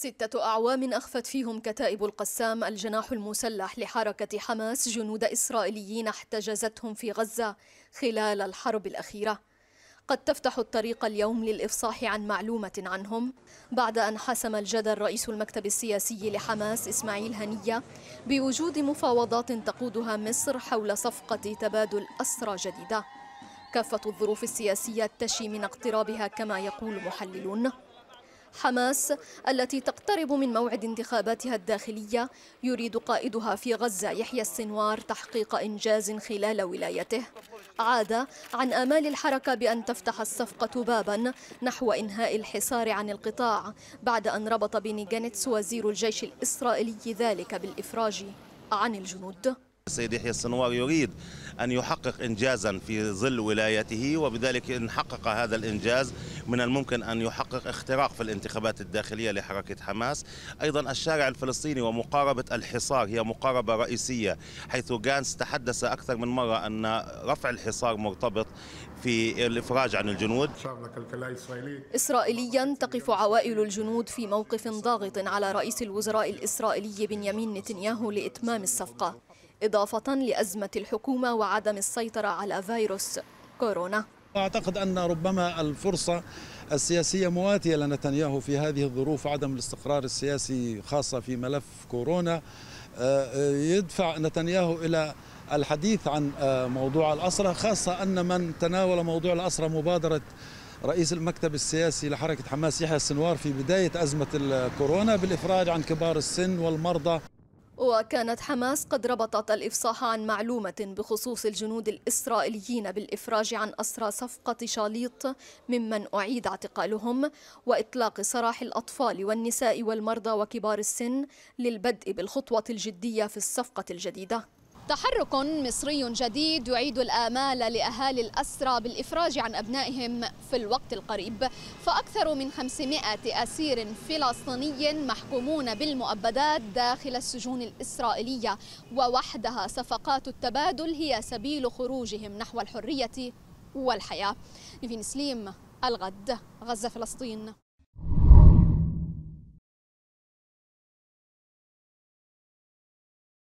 ستة أعوام أخفت فيهم كتائب القسام الجناح المسلح لحركة حماس جنود إسرائيليين احتجزتهم في غزة خلال الحرب الأخيرة قد تفتح الطريق اليوم للإفصاح عن معلومة عنهم بعد أن حسم الجدل رئيس المكتب السياسي لحماس إسماعيل هنية بوجود مفاوضات تقودها مصر حول صفقة تبادل أسرى جديدة كافة الظروف السياسية تشي من اقترابها كما يقول محللون حماس التي تقترب من موعد انتخاباتها الداخلية يريد قائدها في غزة يحيى السنوار تحقيق إنجاز خلال ولايته عاد عن آمال الحركة بأن تفتح الصفقة بابا نحو إنهاء الحصار عن القطاع بعد أن ربط بني جانتس وزير الجيش الإسرائيلي ذلك بالإفراج عن الجنود السيد يحيى السنوار يريد أن يحقق إنجازا في ظل ولايته وبذلك إن حقق هذا الإنجاز من الممكن أن يحقق اختراق في الانتخابات الداخلية لحركة حماس أيضا الشارع الفلسطيني ومقاربة الحصار هي مقاربة رئيسية حيث جانس تحدث أكثر من مرة أن رفع الحصار مرتبط في الإفراج عن الجنود إسرائيليا تقف عوائل الجنود في موقف ضاغط على رئيس الوزراء الإسرائيلي بنيامين نتنياهو لإتمام الصفقة إضافة لأزمة الحكومة وعدم السيطرة على فيروس كورونا أعتقد أن ربما الفرصة السياسية مواتية لنتنياهو في هذه الظروف عدم الاستقرار السياسي خاصة في ملف كورونا آه، آه، يدفع نتنياهو إلى الحديث عن آه، موضوع الأسرة خاصة أن من تناول موضوع الأسرة مبادرة رئيس المكتب السياسي لحركة حماس يحيى السنوار في بداية أزمة الكورونا بالإفراج عن كبار السن والمرضى وكانت حماس قد ربطت الإفصاح عن معلومة بخصوص الجنود الإسرائيليين بالإفراج عن أسرى صفقة شاليط ممن أعيد اعتقالهم وإطلاق سراح الأطفال والنساء والمرضى وكبار السن للبدء بالخطوة الجدية في الصفقة الجديدة تحرك مصري جديد يعيد الآمال لأهالي الأسرى بالإفراج عن أبنائهم في الوقت القريب فأكثر من 500 أسير فلسطيني محكومون بالمؤبدات داخل السجون الإسرائيلية ووحدها صفقات التبادل هي سبيل خروجهم نحو الحرية والحياة نيفين سليم الغد غزة فلسطين